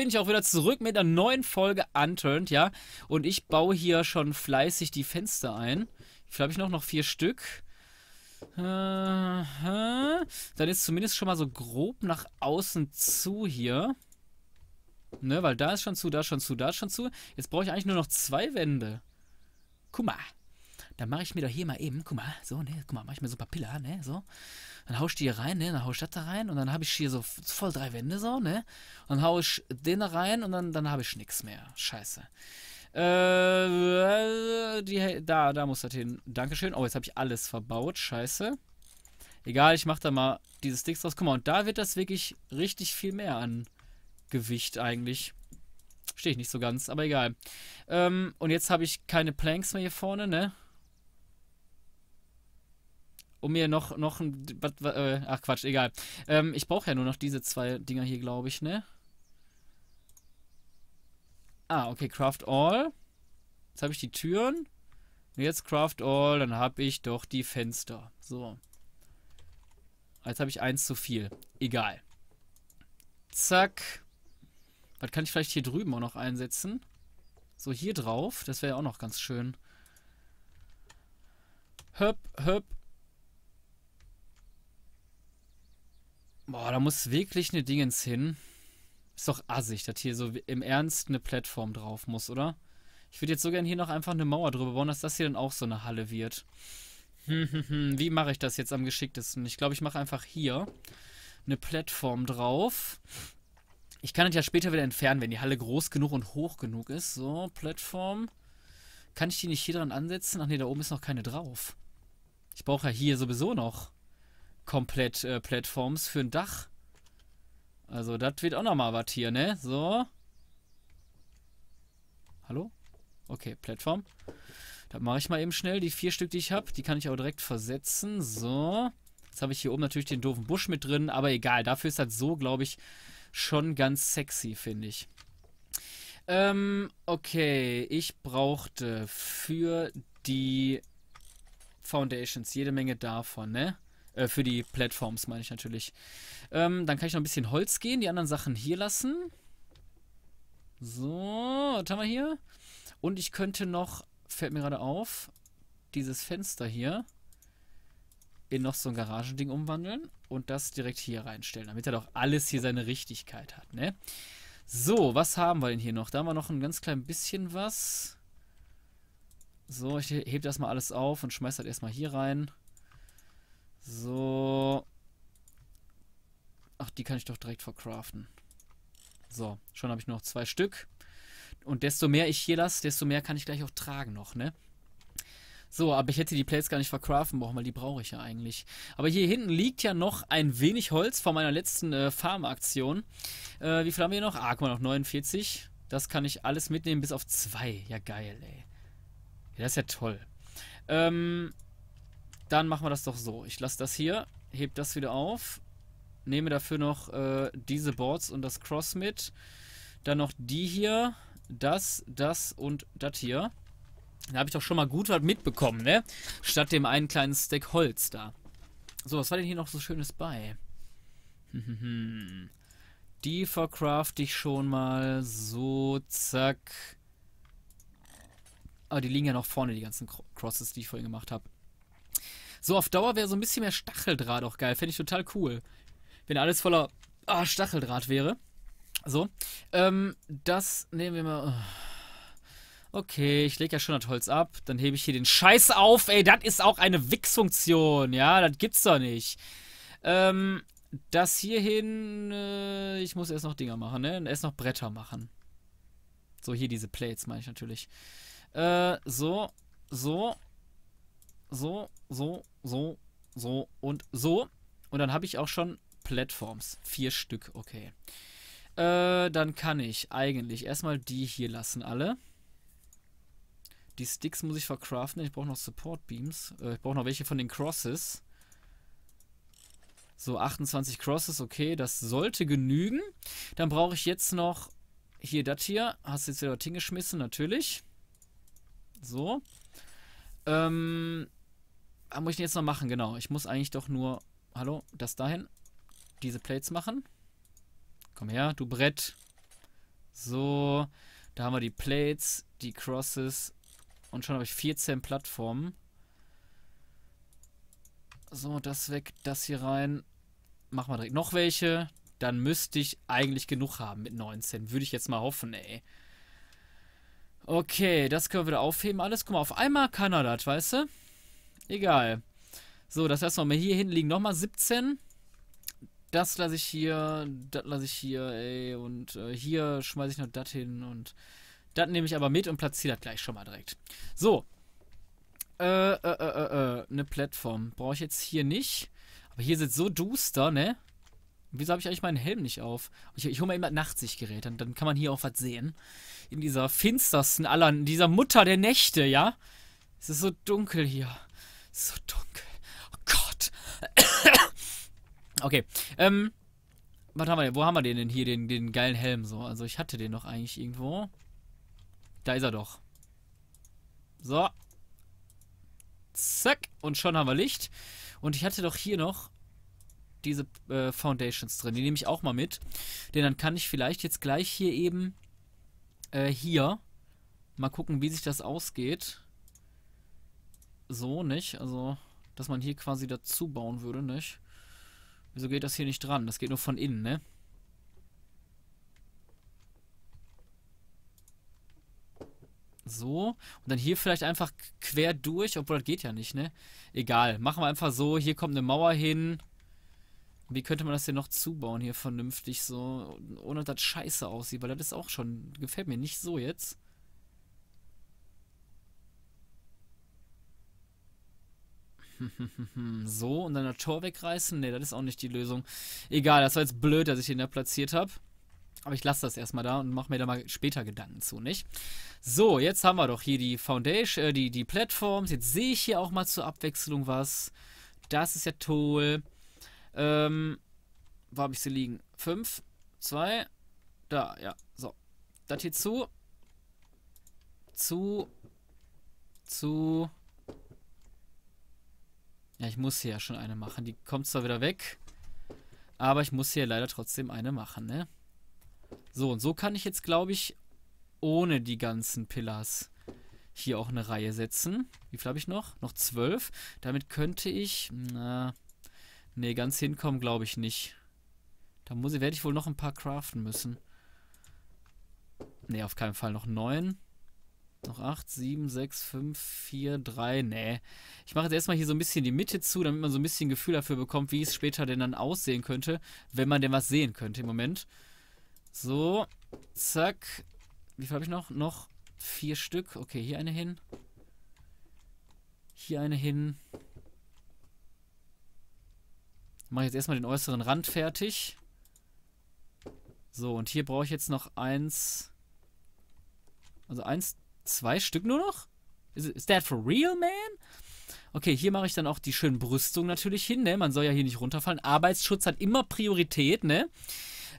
bin ich auch wieder zurück mit einer neuen Folge Unturned, ja. Und ich baue hier schon fleißig die Fenster ein. Vielleicht habe ich noch, noch vier Stück. Dann ist zumindest schon mal so grob nach außen zu hier. Ne, weil da ist schon zu, da ist schon zu, da ist schon zu. Jetzt brauche ich eigentlich nur noch zwei Wände. Guck mal dann mache ich mir doch hier mal eben, guck mal, so, ne, guck mal, mache ich mir so ein paar Pillar, ne, so. Dann haue ich die hier rein, ne, dann haue ich das da rein und dann habe ich hier so voll drei Wände, so, ne. Und dann haue ich den da rein und dann, dann habe ich nichts mehr. Scheiße. Äh, die, da, da muss das hin. Dankeschön. Oh, jetzt habe ich alles verbaut. Scheiße. Egal, ich mache da mal diese Sticks draus. Guck mal, und da wird das wirklich richtig viel mehr an Gewicht eigentlich. Stehe ich nicht so ganz, aber egal. Ähm, und jetzt habe ich keine Planks mehr hier vorne, ne? um mir noch, noch ein. Äh, ach Quatsch, egal. Ähm, ich brauche ja nur noch diese zwei Dinger hier, glaube ich, ne? Ah, okay, Craft All. Jetzt habe ich die Türen. Und jetzt Craft All, dann habe ich doch die Fenster. So. Jetzt habe ich eins zu viel. Egal. Zack. Was kann ich vielleicht hier drüben auch noch einsetzen? So hier drauf. Das wäre ja auch noch ganz schön. Höp, höp, Boah, da muss wirklich eine Dingens hin. Ist doch assig, dass hier so im Ernst eine Plattform drauf muss, oder? Ich würde jetzt so gerne hier noch einfach eine Mauer drüber bauen, dass das hier dann auch so eine Halle wird. Hm, hm, hm. Wie mache ich das jetzt am geschicktesten? Ich glaube, ich mache einfach hier eine Plattform drauf. Ich kann das ja später wieder entfernen, wenn die Halle groß genug und hoch genug ist. So, Plattform. Kann ich die nicht hier dran ansetzen? Ach nee, da oben ist noch keine drauf. Ich brauche ja hier sowieso noch komplett äh, Plattforms für ein Dach. Also das wird auch nochmal was hier, ne? So. Hallo? Okay, Plattform. Das mache ich mal eben schnell. Die vier Stück, die ich habe, die kann ich auch direkt versetzen. So. Jetzt habe ich hier oben natürlich den doofen Busch mit drin, aber egal. Dafür ist das so, glaube ich, schon ganz sexy, finde ich. Ähm, okay. Ich brauchte für die Foundations jede Menge davon, ne? Äh, für die Plattforms meine ich natürlich. Ähm, dann kann ich noch ein bisschen Holz gehen, die anderen Sachen hier lassen. So, was haben wir hier? Und ich könnte noch, fällt mir gerade auf, dieses Fenster hier in noch so ein Garagending umwandeln und das direkt hier reinstellen, damit er doch alles hier seine Richtigkeit hat, ne? So, was haben wir denn hier noch? Da haben wir noch ein ganz klein bisschen was. So, ich hebe das mal alles auf und schmeiße das erstmal hier rein. So. Ach, die kann ich doch direkt verkraften. So, schon habe ich nur noch zwei Stück. Und desto mehr ich hier lasse, desto mehr kann ich gleich auch tragen noch, ne? So, aber ich hätte die Plates gar nicht verkraften brauchen, weil die brauche ich ja eigentlich. Aber hier hinten liegt ja noch ein wenig Holz von meiner letzten äh, Farmaktion. Äh, wie viel haben wir noch? Ah, guck mal, noch 49. Das kann ich alles mitnehmen, bis auf zwei. Ja, geil, ey. Ja, das ist ja toll. Ähm, dann machen wir das doch so. Ich lasse das hier, heb das wieder auf, nehme dafür noch äh, diese Boards und das Cross mit. Dann noch die hier, das, das und das hier. Da habe ich doch schon mal gut was mitbekommen, ne? Statt dem einen kleinen Stack Holz da. So, was war denn hier noch so Schönes bei? Die vercraft ich schon mal. So, zack. Aber ah, die liegen ja noch vorne, die ganzen Crosses, die ich vorhin gemacht habe. So auf Dauer wäre so ein bisschen mehr Stacheldraht auch geil. Fände ich total cool. Wenn alles voller ah, Stacheldraht wäre. So. Ähm, das nehmen wir mal. Oh. Okay, ich lege ja schon das Holz ab. Dann hebe ich hier den Scheiß auf. Ey, das ist auch eine Wichsfunktion. Ja, das gibt's doch nicht. Ähm, das hierhin. Äh, ich muss erst noch Dinger machen, ne? Und erst noch Bretter machen. So, hier diese Plates meine ich natürlich. Äh, so, so so, so, so, so und so. Und dann habe ich auch schon Plattforms. Vier Stück, okay. Äh, dann kann ich eigentlich erstmal die hier lassen, alle. Die Sticks muss ich verkraften. Ich brauche noch Support Beams. Äh, ich brauche noch welche von den Crosses. So, 28 Crosses, okay, das sollte genügen. Dann brauche ich jetzt noch hier das hier. Hast du jetzt wieder dorthin geschmissen, natürlich. So. Ähm, was ah, muss ich denn jetzt noch machen? Genau, ich muss eigentlich doch nur, hallo, das dahin, diese Plates machen. Komm her, du Brett. So, da haben wir die Plates, die Crosses und schon habe ich 14 Plattformen. So, das weg, das hier rein. Machen wir direkt noch welche. Dann müsste ich eigentlich genug haben mit 19. Würde ich jetzt mal hoffen, ey. Okay, das können wir wieder aufheben. Alles, guck mal, auf einmal kann er das, weißt du? Egal. So, das lassen wir mal hier hin liegen. Nochmal 17. Das lasse ich hier, das lasse ich hier, ey. Und äh, hier schmeiße ich noch das hin. Und das nehme ich aber mit und platziere das gleich schon mal direkt. So. Äh, äh, äh, äh, äh eine Plattform. Brauche ich jetzt hier nicht. Aber hier sitzt so duster, ne? Wieso habe ich eigentlich meinen Helm nicht auf? Ich, ich hole mir immer das Nachtsichtgerät, dann, dann kann man hier auch was sehen. In dieser finstersten aller, in dieser Mutter der Nächte, ja? Es ist so dunkel hier. So dunkel. Oh Gott. okay. Ähm. Was haben wir denn? Wo haben wir den denn hier, den, den geilen Helm? So, also ich hatte den noch eigentlich irgendwo. Da ist er doch. So. Zack. Und schon haben wir Licht. Und ich hatte doch hier noch diese äh, Foundations drin. Die nehme ich auch mal mit. Denn dann kann ich vielleicht jetzt gleich hier eben äh, hier mal gucken, wie sich das ausgeht so nicht. Also, dass man hier quasi dazu bauen würde, nicht? Wieso geht das hier nicht dran? Das geht nur von innen, ne? So. Und dann hier vielleicht einfach quer durch, obwohl das geht ja nicht, ne? Egal. Machen wir einfach so. Hier kommt eine Mauer hin. Wie könnte man das hier noch zubauen hier vernünftig so, ohne dass das scheiße aussieht? Weil das ist auch schon, gefällt mir nicht so jetzt. so und dann das Tor wegreißen? Ne, das ist auch nicht die Lösung. Egal, das war jetzt blöd, dass ich den da platziert habe. Aber ich lasse das erstmal da und mache mir da mal später Gedanken zu, nicht? So, jetzt haben wir doch hier die Foundation, äh, die, die Plattforms. Jetzt sehe ich hier auch mal zur Abwechslung was. Das ist ja toll. Ähm, wo habe ich sie liegen? Fünf, zwei, da, ja. So, das hier zu. Zu. Zu. Ja, ich muss hier ja schon eine machen. Die kommt zwar wieder weg, aber ich muss hier leider trotzdem eine machen, ne? So, und so kann ich jetzt, glaube ich, ohne die ganzen Pillars hier auch eine Reihe setzen. Wie viel habe ich noch? Noch zwölf. Damit könnte ich... Na, nee, ganz hinkommen glaube ich nicht. Da muss ich, werde ich wohl noch ein paar craften müssen. Nee, auf keinen Fall. Noch neun. Noch 8, 7, 6, 5, 4, 3. Nee. Ich mache jetzt erstmal hier so ein bisschen die Mitte zu, damit man so ein bisschen Gefühl dafür bekommt, wie es später denn dann aussehen könnte, wenn man denn was sehen könnte im Moment. So, zack. Wie viel habe ich noch? Noch vier Stück. Okay, hier eine hin. Hier eine hin. Mache jetzt erstmal den äußeren Rand fertig. So, und hier brauche ich jetzt noch eins. Also eins, Zwei Stück nur noch? Is, is that for real, man? Okay, hier mache ich dann auch die schönen Brüstung natürlich hin, ne? Man soll ja hier nicht runterfallen. Arbeitsschutz hat immer Priorität, ne?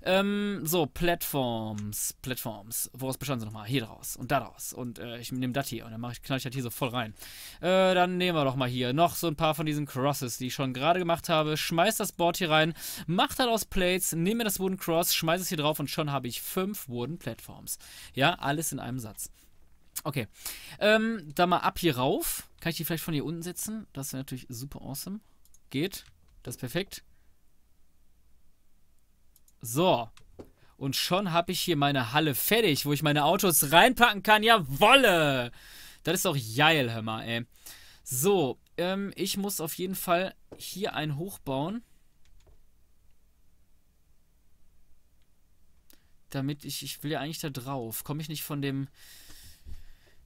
Ähm, so, Plattforms, Plattforms. Woraus bestanden sie nochmal? Hier draus und da draus. Und äh, ich nehme das hier und dann mache ich, knall ich das hier so voll rein. Äh, dann nehmen wir doch mal hier noch so ein paar von diesen Crosses, die ich schon gerade gemacht habe. Schmeiß das Board hier rein, mach das aus Plates, nehme mir das Wooden Cross, schmeiß es hier drauf und schon habe ich fünf Wooden Plattforms. Ja, alles in einem Satz. Okay. Ähm, da mal ab hier rauf. Kann ich die vielleicht von hier unten setzen? Das wäre natürlich super awesome. Geht. Das ist perfekt. So. Und schon habe ich hier meine Halle fertig, wo ich meine Autos reinpacken kann. Jawolle! Das ist doch geil, hör mal, ey. So, ähm, ich muss auf jeden Fall hier einen hochbauen. Damit ich, ich will ja eigentlich da drauf. Komme ich nicht von dem,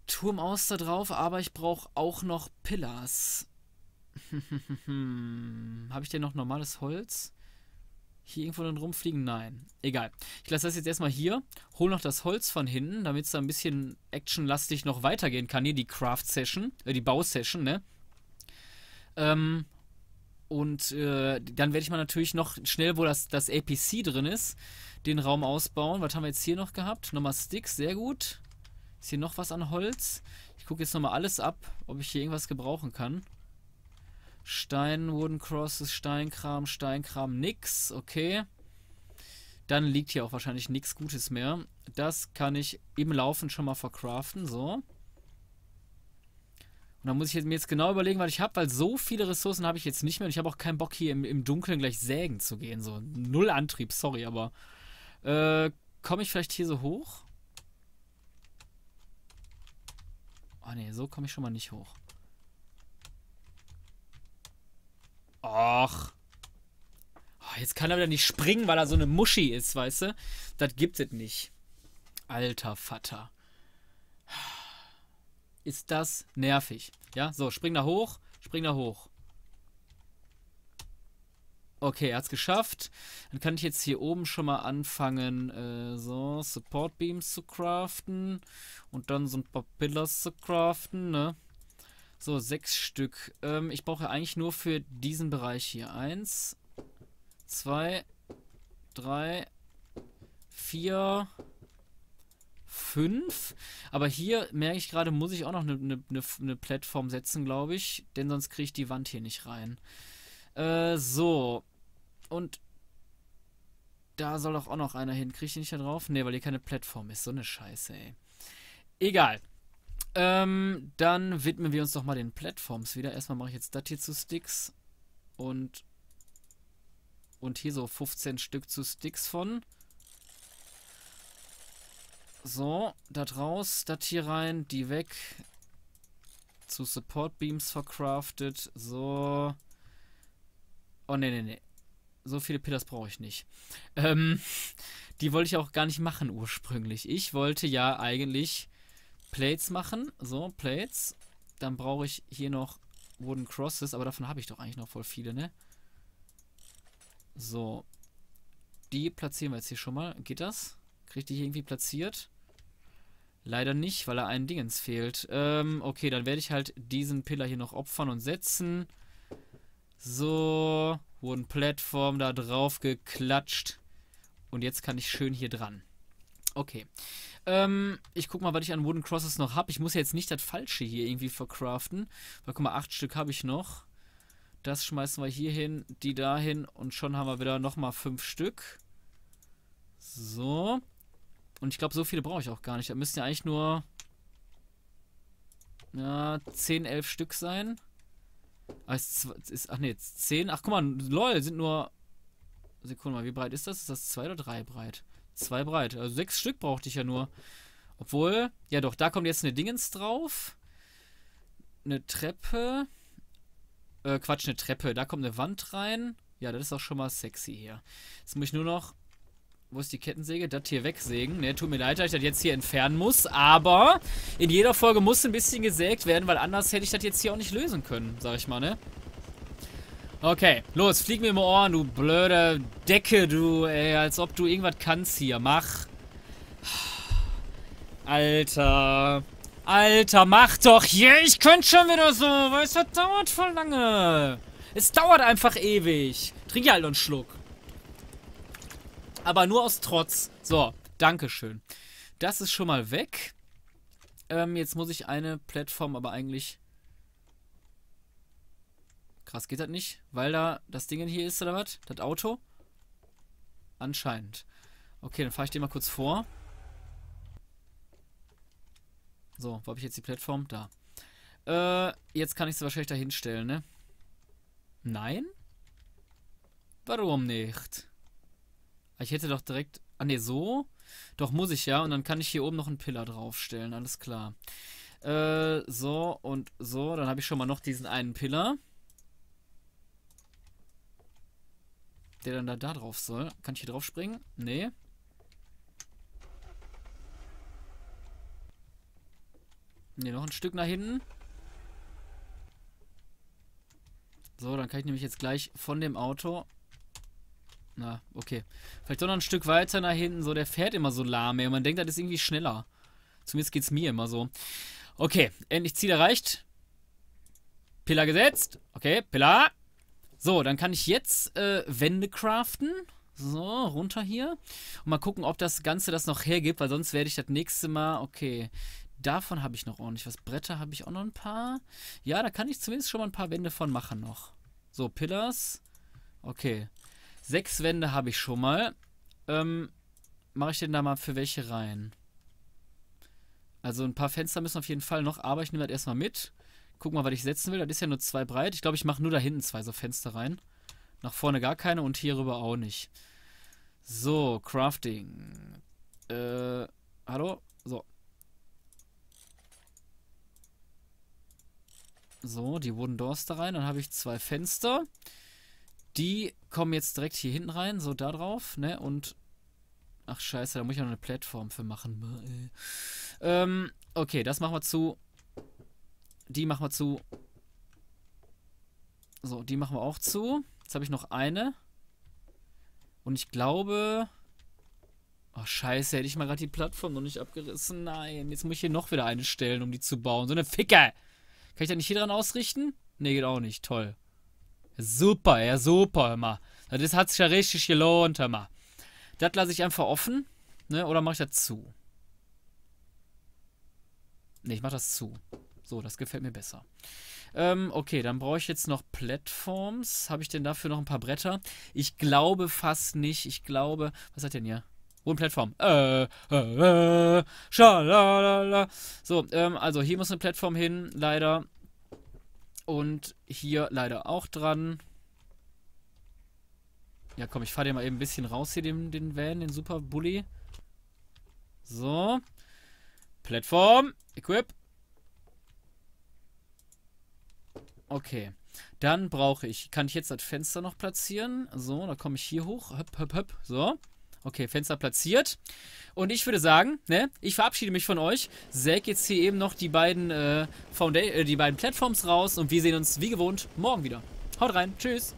Turm aus da drauf, aber ich brauche auch noch Pillars. Habe ich denn noch normales Holz? Hier irgendwo dann rumfliegen? Nein. Egal. Ich lasse das jetzt erstmal hier. Hol noch das Holz von hinten, damit es da ein bisschen actionlastig noch weitergehen kann. Hier die Craft-Session, äh, die Bau-Session, ne? Ähm, und äh, dann werde ich mal natürlich noch schnell, wo das, das APC drin ist, den Raum ausbauen. Was haben wir jetzt hier noch gehabt? Nochmal Sticks, sehr gut. Ist hier noch was an Holz? Ich gucke jetzt nochmal alles ab, ob ich hier irgendwas gebrauchen kann. Stein, Wooden Crosses, Steinkram, Steinkram, nix. Okay. Dann liegt hier auch wahrscheinlich nichts Gutes mehr. Das kann ich im Laufen schon mal verkraften. So. Und dann muss ich mir jetzt genau überlegen, was ich habe, weil so viele Ressourcen habe ich jetzt nicht mehr. Und ich habe auch keinen Bock, hier im, im, Dunkeln gleich sägen zu gehen. So, null Antrieb, sorry, aber. Äh, komme ich vielleicht hier so hoch? Oh ne, so komme ich schon mal nicht hoch. Och. Oh, ah, jetzt kann er wieder nicht springen, weil er so eine Muschi ist, weißt du? Das gibt es nicht. Alter Vater. Ist das nervig. Ja, so, spring da hoch, spring da hoch. Okay, er hat es geschafft. Dann kann ich jetzt hier oben schon mal anfangen, äh, so Support Beams zu craften und dann so ein paar Pillars zu craften, ne? So, sechs Stück. Ähm, ich brauche eigentlich nur für diesen Bereich hier. Eins, zwei, drei, vier, fünf. Aber hier merke ich gerade, muss ich auch noch eine ne, ne, ne Plattform setzen, glaube ich. Denn sonst kriege ich die Wand hier nicht rein. Äh, so. Und da soll doch auch noch einer hin. Krieg ich nicht da drauf? Nee, weil hier keine Plattform ist. So eine Scheiße, ey. Egal. Ähm, dann widmen wir uns doch mal den Plattforms wieder. Erstmal mache ich jetzt das hier zu Sticks. Und. Und hier so 15 Stück zu Sticks von. So, da raus, das hier rein, die weg. Zu Support Beams verkraftet. So. Oh, nee, nee, nee. So viele Pillars brauche ich nicht. Ähm, die wollte ich auch gar nicht machen ursprünglich. Ich wollte ja eigentlich Plates machen. So, Plates. Dann brauche ich hier noch Wooden Crosses. Aber davon habe ich doch eigentlich noch voll viele, ne? So. Die platzieren wir jetzt hier schon mal. Geht das? Kriegt die hier irgendwie platziert? Leider nicht, weil da ein Dingens fehlt. Ähm, okay, dann werde ich halt diesen Pillar hier noch opfern und setzen. So, wurden Plattformen da drauf geklatscht. Und jetzt kann ich schön hier dran. Okay. Ähm, ich guck mal, was ich an Wooden Crosses noch habe. Ich muss ja jetzt nicht das Falsche hier irgendwie verkraften. Weil, guck mal, acht Stück habe ich noch. Das schmeißen wir hier hin, die dahin und schon haben wir wieder nochmal fünf Stück. So. Und ich glaube, so viele brauche ich auch gar nicht. Da müssten ja eigentlich nur ja, 10, 11 Stück sein. Als ah, ist, ach ne, 10. Ach guck mal, lol, sind nur. Sekunde mal, wie breit ist das? Ist das 2 oder 3 breit? 2 breit. Also 6 Stück brauchte ich ja nur. Obwohl, ja doch, da kommt jetzt eine Dingens drauf. Eine Treppe. Äh, Quatsch, eine Treppe. Da kommt eine Wand rein. Ja, das ist auch schon mal sexy hier. Jetzt muss ich nur noch wo ist die Kettensäge? Das hier wegsägen. Ne, tut mir leid, dass ich das jetzt hier entfernen muss. Aber in jeder Folge muss ein bisschen gesägt werden, weil anders hätte ich das jetzt hier auch nicht lösen können, sag ich mal, ne? Okay, los, flieg mir im Ohren, du blöde Decke, du, ey, als ob du irgendwas kannst hier. Mach. Alter. Alter, mach doch hier. Ich könnte schon wieder so. weil es dauert voll lange. Es dauert einfach ewig. Trink ja halt einen Schluck. Aber nur aus Trotz. So, Dankeschön. Das ist schon mal weg. Ähm, jetzt muss ich eine Plattform aber eigentlich... Krass, geht das nicht? Weil da das Ding hier ist, oder was? Das Auto? Anscheinend. Okay, dann fahre ich den mal kurz vor. So, wo habe ich jetzt die Plattform? Da. Äh, jetzt kann ich sie wahrscheinlich da hinstellen, ne? Nein? Warum nicht? Ah, ich hätte doch direkt. Ah, ne, so? Doch, muss ich ja. Und dann kann ich hier oben noch einen Pillar draufstellen. Alles klar. Äh, so und so. Dann habe ich schon mal noch diesen einen Pillar. Der dann da, da drauf soll. Kann ich hier drauf springen? Nee. Ne, noch ein Stück nach hinten. So, dann kann ich nämlich jetzt gleich von dem Auto na, okay. Vielleicht doch noch ein Stück weiter nach hinten, so der fährt immer so lahm, ey. Man denkt, das ist irgendwie schneller. Zumindest geht's mir immer so. Okay, endlich Ziel erreicht. Pillar gesetzt. Okay, Pillar. So, dann kann ich jetzt äh, Wände craften. So, runter hier. Und mal gucken, ob das Ganze das noch hergibt, weil sonst werde ich das nächste Mal. Okay, davon habe ich noch ordentlich was. Bretter habe ich auch noch ein paar. Ja, da kann ich zumindest schon mal ein paar Wände von machen noch. So, Pillars. Okay. Sechs Wände habe ich schon mal. Ähm, mache ich denn da mal für welche rein? Also ein paar Fenster müssen auf jeden Fall noch, aber ich nehme das erstmal mit. Guck mal, was ich setzen will. Das ist ja nur zwei breit. Ich glaube, ich mache nur da hinten zwei so Fenster rein. Nach vorne gar keine und hierüber auch nicht. So, Crafting. Äh, hallo? So. So, die wurden Doors da rein. Dann habe ich zwei Fenster. Die kommen jetzt direkt hier hinten rein, so da drauf, ne? Und. Ach, scheiße, da muss ich noch eine Plattform für machen. Ähm, okay, das machen wir zu. Die machen wir zu. So, die machen wir auch zu. Jetzt habe ich noch eine. Und ich glaube. Ach oh, scheiße, hätte ich mal gerade die Plattform noch nicht abgerissen. Nein, jetzt muss ich hier noch wieder eine stellen, um die zu bauen. So eine Ficker! Kann ich da nicht hier dran ausrichten? Ne, geht auch nicht. Toll. Super, ja, super, immer. Das hat sich ja richtig gelohnt, immer. Das lasse ich einfach offen, ne? Oder mache ich das zu? Ne, ich mache das zu. So, das gefällt mir besser. Ähm, okay, dann brauche ich jetzt noch Plattforms. Habe ich denn dafür noch ein paar Bretter? Ich glaube fast nicht. Ich glaube. Was hat denn hier? Hohen Plattform. Äh, äh, äh, schalalala. So, ähm, also hier muss eine Plattform hin, leider. Und hier leider auch dran. Ja, komm, ich fahre dir mal eben ein bisschen raus hier, den, den Van, den Super Bully. So. Plattform. Equip. Okay. Dann brauche ich, kann ich jetzt das Fenster noch platzieren? So, da komme ich hier hoch. Höpp, höpp, höpp. So. Okay, Fenster platziert. Und ich würde sagen, ne, ich verabschiede mich von euch. Säg jetzt hier eben noch die beiden, äh, äh, die beiden Plattforms raus und wir sehen uns wie gewohnt morgen wieder. Haut rein, tschüss.